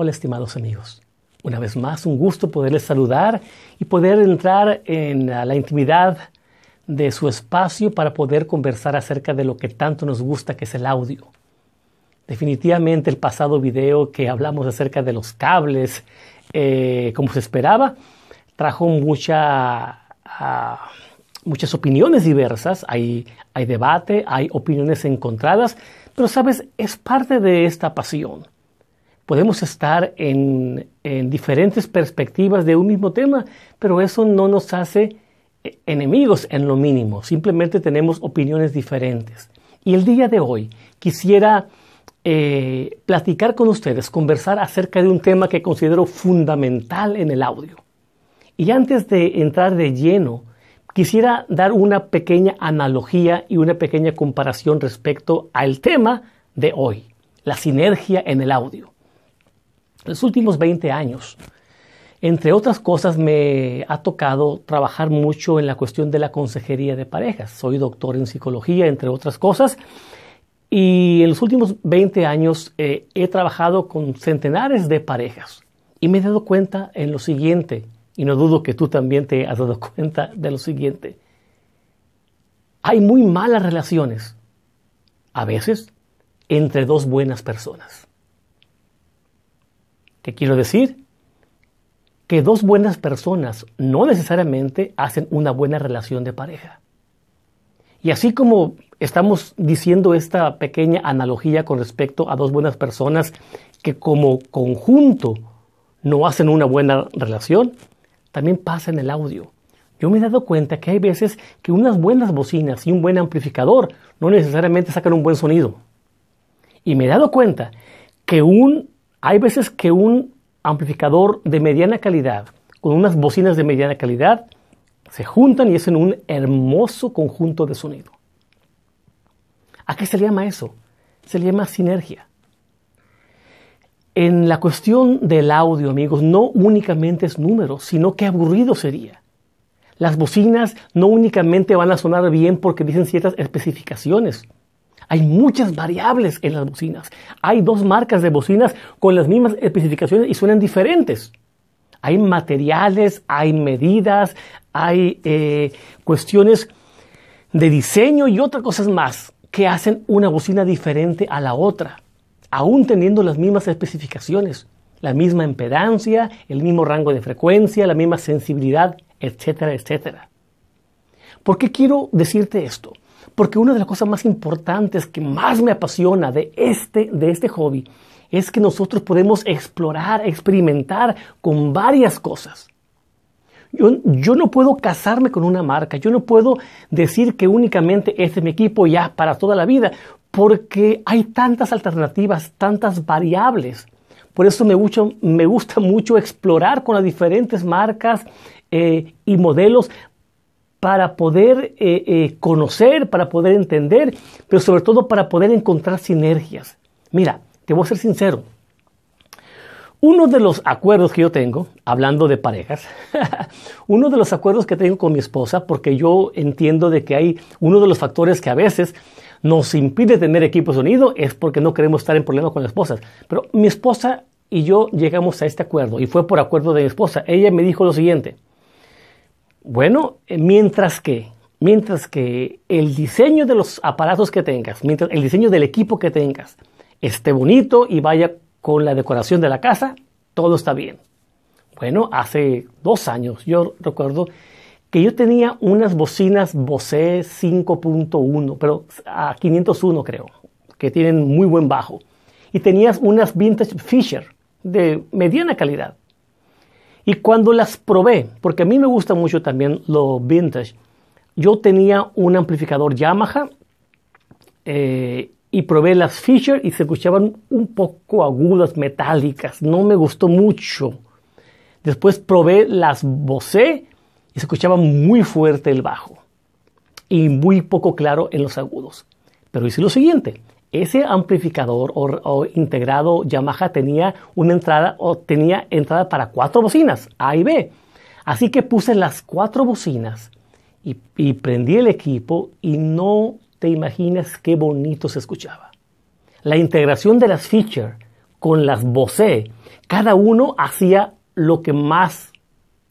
Hola estimados amigos. Una vez más, un gusto poderles saludar y poder entrar en la intimidad de su espacio para poder conversar acerca de lo que tanto nos gusta, que es el audio. Definitivamente el pasado video que hablamos acerca de los cables, eh, como se esperaba, trajo mucha, ah, muchas opiniones diversas, hay debate, hay opiniones encontradas, pero sabes, es parte de esta pasión podemos estar en, diferentes perspectivas de un mismo tema, pero eso no nos hace eh, enemigos en lo mínimo, simplemente tenemos opiniones diferentes. Y el día de hoy quisiera eh, platicar con ustedes, conversar acerca de un tema que considero fundamental en el audio. Y antes de entrar de lleno, quisiera dar una pequeña analogía y una pequeña comparación respecto al tema de hoy, la sinergia en el audio los últimos 20 años. Entre otras cosas, me ha tocado trabajar mucho en la cuestión de la consejería de parejas. Soy doctor en psicología, entre otras cosas, y en los últimos 20 años eh, he trabajado con centenares de parejas y me he dado cuenta en lo siguiente, y no dudo que tú también te has dado cuenta de lo siguiente. Hay muy malas relaciones, a veces, entre dos buenas personas quiero decir? Que dos buenas personas no necesariamente hacen una buena relación de pareja. Y así como estamos diciendo esta pequeña analogía con respecto a dos buenas personas que como conjunto no hacen una buena relación, también pasa en el audio. Yo me he dado cuenta que hay veces que unas buenas bocinas y un buen amplificador no necesariamente sacan un buen sonido. Y me he dado cuenta que un hay veces que un amplificador de mediana calidad con unas bocinas de mediana calidad se juntan y hacen un hermoso conjunto de sonido. ¿A qué se le llama eso? Se le llama sinergia. En la cuestión del audio, amigos, no únicamente es número, sino qué aburrido sería. Las bocinas no únicamente van a sonar bien porque dicen ciertas especificaciones, hay muchas variables en las bocinas. Hay dos marcas de bocinas con las mismas especificaciones y suenan diferentes. Hay materiales, hay medidas, hay eh, cuestiones de diseño y otras cosas más que hacen una bocina diferente a la otra, aún teniendo las mismas especificaciones, la misma impedancia, el mismo rango de frecuencia, la misma sensibilidad, etcétera, etcétera. ¿Por qué quiero decirte esto? porque una de las cosas más importantes que más me apasiona de este, de este hobby es que nosotros podemos explorar, experimentar con varias cosas. Yo, yo, no puedo casarme con una marca, yo no puedo decir que únicamente este es mi equipo ya para toda la vida, porque hay tantas alternativas, tantas variables. Por eso me, me gusta mucho explorar con las diferentes marcas eh, y modelos para poder eh, eh, conocer, para poder entender, pero sobre todo para poder encontrar sinergias. Mira, te voy a ser sincero. Uno de los acuerdos que yo tengo, hablando de parejas, uno de los acuerdos que tengo con mi esposa, porque yo entiendo de que hay uno de los factores que a veces nos impide tener equipos unidos es porque no queremos estar en problemas con las esposas. Pero mi esposa y yo llegamos a este acuerdo y fue por acuerdo de mi esposa. Ella me dijo lo siguiente, bueno, eh, mientras que, el diseño de los aparatos que tengas, mientras el diseño del equipo que tengas esté bonito y vaya con la decoración de la casa, todo está bien. Bueno, hace dos años yo recuerdo que yo tenía unas bocinas Bose 5.1, pero a 501 creo, que tienen muy buen bajo. Y tenías unas vintage Fisher de mediana calidad, y cuando las probé, porque a mí me gusta mucho también lo vintage, yo tenía un amplificador Yamaha eh, y probé las Fisher y se escuchaban un poco agudas, metálicas. No me gustó mucho. Después probé las Bose y se escuchaba muy fuerte el bajo y muy poco claro en los agudos. Pero hice lo siguiente, ese amplificador o, integrado Yamaha tenía una entrada o tenía para cuatro bocinas, A y B. Así que puse las cuatro bocinas y, prendí el equipo y no te imaginas qué bonito se escuchaba. La integración de las features con las Bose, cada uno hacía lo que más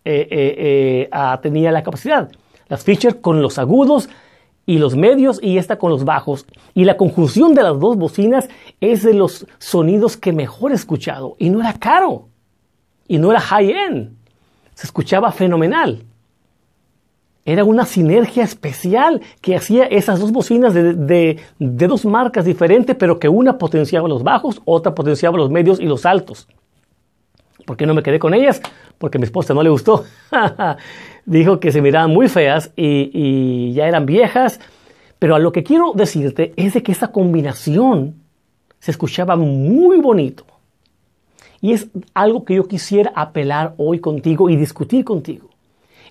eh, eh, eh, ah, tenía la capacidad. Las features con los agudos, y los medios y esta con los bajos. Y la conjunción de las dos bocinas es de los sonidos que mejor he escuchado. Y no era caro. Y no era high-end. Se escuchaba fenomenal. Era una sinergia especial que hacía esas dos bocinas de, de dos marcas diferentes, pero que una potenciaba los bajos, otra potenciaba los medios y los altos. ¿Por qué no me quedé con ellas? porque a mi esposa no le gustó. Dijo que se miraban muy feas y, ya eran viejas. Pero a lo que quiero decirte es de que esa combinación se escuchaba muy bonito. Y es algo que yo quisiera apelar hoy contigo y discutir contigo.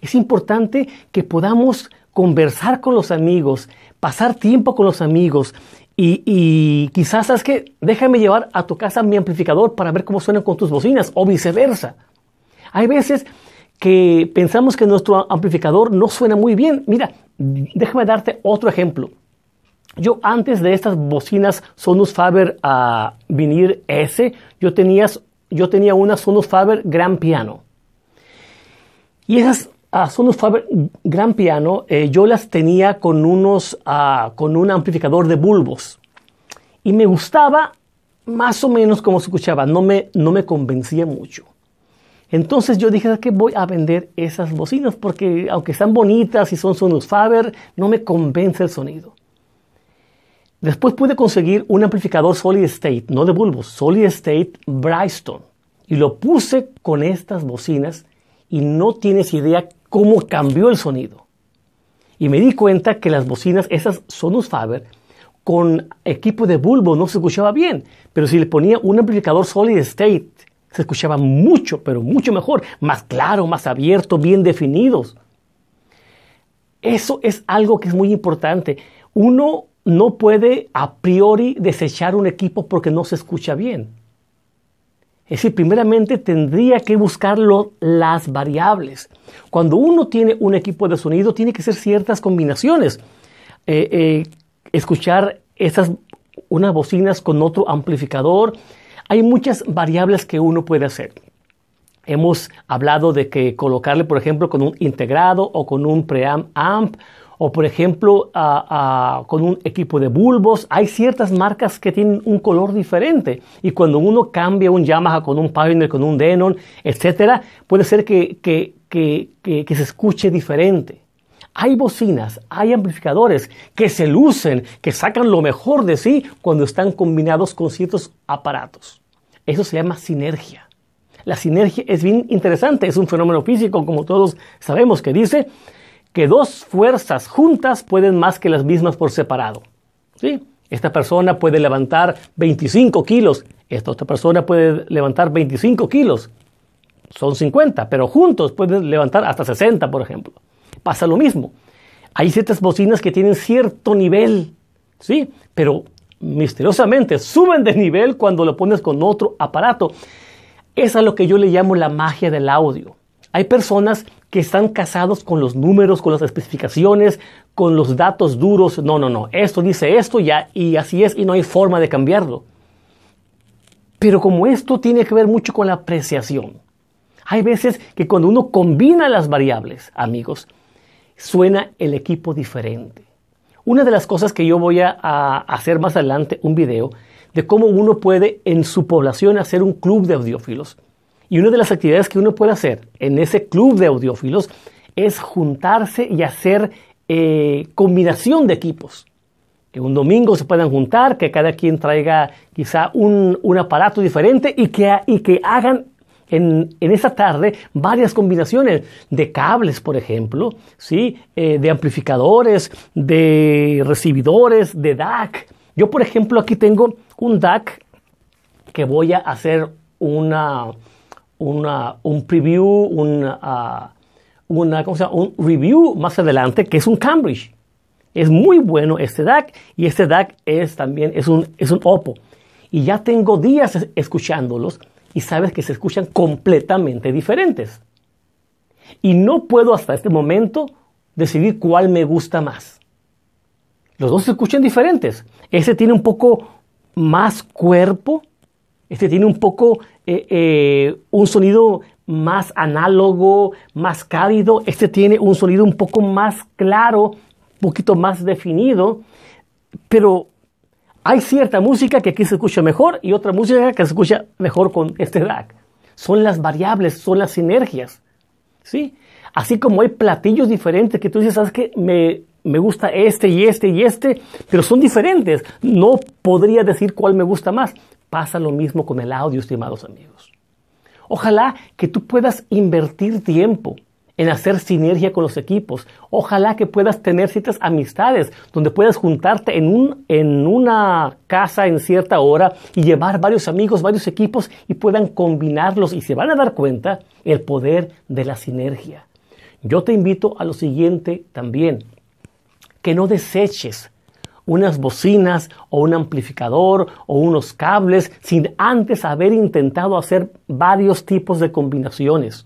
Es importante que podamos conversar con los amigos, pasar tiempo con los amigos y, quizás, ¿sabes que Déjame llevar a tu casa mi amplificador para ver cómo suenan con tus bocinas o viceversa. Hay veces que pensamos que nuestro amplificador no suena muy bien. Mira, déjame darte otro ejemplo. Yo antes de estas bocinas Sonus Faber a vinir S, yo, tenías, yo tenía una Sonus Faber Gran Piano. Y esas ah, Sonus Faber Gran Piano eh, yo las tenía con, unos, ah, con un amplificador de bulbos. Y me gustaba más o menos como se escuchaba, no me, no me convencía mucho. Entonces yo dije que voy a vender esas bocinas porque aunque están bonitas y son Sonus Faber, no me convence el sonido. Después pude conseguir un amplificador solid state, no de bulbos, solid state Brightstone. Y lo puse con estas bocinas y no tienes idea cómo cambió el sonido. Y me di cuenta que las bocinas, esas Sonus Faber, con equipo de bulbo no se escuchaba bien, pero si le ponía un amplificador solid state se escuchaba mucho, pero mucho mejor, más claro, más abierto, bien definidos. Eso es algo que es muy importante. Uno no puede a priori desechar un equipo porque no se escucha bien. Es decir, primeramente tendría que buscar las variables. Cuando uno tiene un equipo de sonido, tiene que ser ciertas combinaciones. Eh, eh, escuchar esas, unas bocinas con otro amplificador, hay muchas variables que uno puede hacer. Hemos hablado de que colocarle, por ejemplo, con un integrado o con un preamp amp o, por ejemplo, con un equipo de bulbos. Hay ciertas marcas que tienen un color diferente y cuando uno cambia un Yamaha con un Pioneer, con un Denon, etcétera, puede ser que, que, que se escuche diferente. Hay bocinas, hay amplificadores que se lucen, que sacan lo mejor de sí cuando están combinados con ciertos aparatos. Eso se llama sinergia. La sinergia es bien interesante, es un fenómeno físico, como todos sabemos, que dice que dos fuerzas juntas pueden más que las mismas por separado. Esta persona puede levantar 25 kilos, esta otra persona puede levantar 25 kilos, son 50, pero juntos pueden levantar hasta 60, por ejemplo pasa lo mismo. Hay ciertas bocinas que tienen cierto nivel, ¿sí? Pero misteriosamente suben de nivel cuando lo pones con otro aparato. es a lo que yo le llamo la magia del audio. Hay personas que están casados con los números, con las especificaciones, con los datos duros. No, no, no. Esto dice esto ya y así es y no hay forma de cambiarlo. Pero como esto tiene que ver mucho con la apreciación. Hay veces que cuando uno combina las variables, amigos, suena el equipo diferente. Una de las cosas que yo voy a, hacer más adelante un video de cómo uno puede en su población hacer un club de audiófilos. Y una de las actividades que uno puede hacer en ese club de audiófilos es juntarse y hacer eh, combinación de equipos. Que un domingo se puedan juntar, que cada quien traiga quizá un, aparato diferente y que hagan en, en esa tarde varias combinaciones de cables, por ejemplo, eh, de amplificadores, de recibidores, de DAC. Yo, por ejemplo, aquí tengo un DAC que voy a hacer una, una un preview, ah, una, un review más adelante, que es un Cambridge. Es muy bueno este DAC y este DAC es también es un, es un Oppo. Y ya tengo días escuchándolos y sabes que se escuchan completamente diferentes. Y no puedo hasta este momento decidir cuál me gusta más. Los dos se escuchan diferentes. ese tiene un poco más cuerpo, este tiene un poco eh, eh, un sonido más análogo, más cálido, este tiene un sonido un poco más claro, un poquito más definido, pero hay cierta música que aquí se escucha mejor y otra música que se escucha mejor con este DAC. Son las variables, son las sinergias. ¿sí? Así como hay platillos diferentes que tú dices, ¿sabes que me gusta este y este y este, pero son diferentes. No podría decir cuál me gusta más. Pasa lo mismo con el audio, estimados amigos. Ojalá que tú puedas invertir tiempo en hacer sinergia con los equipos. Ojalá que puedas tener ciertas amistades donde puedas juntarte en, una casa en cierta hora y llevar varios amigos, varios equipos y puedan combinarlos y se van a dar cuenta el poder de la sinergia. Yo te invito a lo siguiente también, que no deseches unas bocinas o un amplificador o unos cables sin antes haber intentado hacer varios tipos de combinaciones.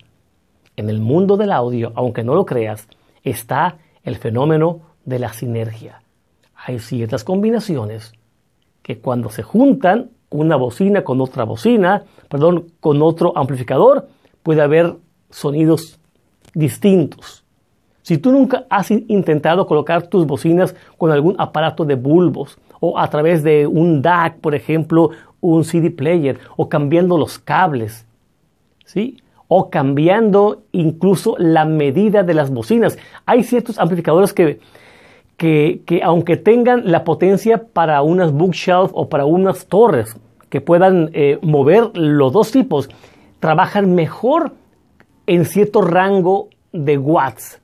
En el mundo del audio, aunque no lo creas, está el fenómeno de la sinergia. Hay ciertas combinaciones que cuando se juntan una bocina con otra bocina, perdón, con otro amplificador, puede haber sonidos distintos. Si tú nunca has intentado colocar tus bocinas con algún aparato de bulbos o a través de un DAC, por ejemplo, un CD player o cambiando los cables, ¿sí? o cambiando incluso la medida de las bocinas. Hay ciertos amplificadores que, aunque tengan la potencia para unas bookshelf o para unas torres que puedan eh, mover los dos tipos, trabajan mejor en cierto rango de watts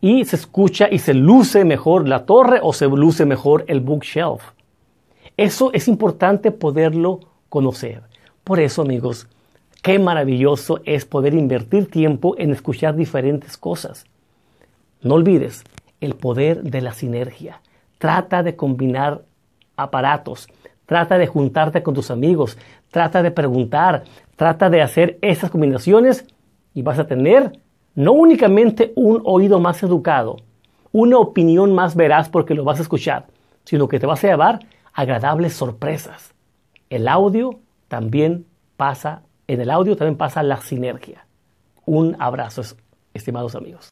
y se escucha y se luce mejor la torre o se luce mejor el bookshelf. Eso es importante poderlo conocer. Por eso, amigos, Qué maravilloso es poder invertir tiempo en escuchar diferentes cosas. No olvides el poder de la sinergia. Trata de combinar aparatos, trata de juntarte con tus amigos, trata de preguntar, trata de hacer esas combinaciones y vas a tener no únicamente un oído más educado, una opinión más veraz porque lo vas a escuchar, sino que te vas a llevar agradables sorpresas. El audio también pasa en el audio también pasa la sinergia. Un abrazo, estimados amigos.